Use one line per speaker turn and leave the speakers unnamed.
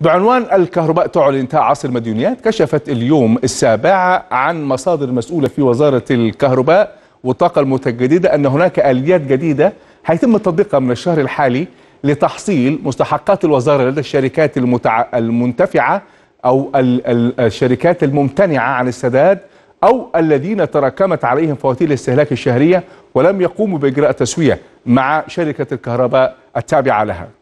بعنوان الكهرباء تعلن انتهاء عصر المديونيات كشفت اليوم السابعة عن مصادر مسؤولة في وزارة الكهرباء والطاقة المتجددة أن هناك آليات جديدة هيتم تطبيقها من الشهر الحالي لتحصيل مستحقات الوزارة لدى الشركات المتع... المنتفعة أو ال... الشركات الممتنعة عن السداد أو الذين تراكمت عليهم فواتير الاستهلاك الشهرية ولم يقوموا بإجراء تسوية مع شركة الكهرباء التابعة لها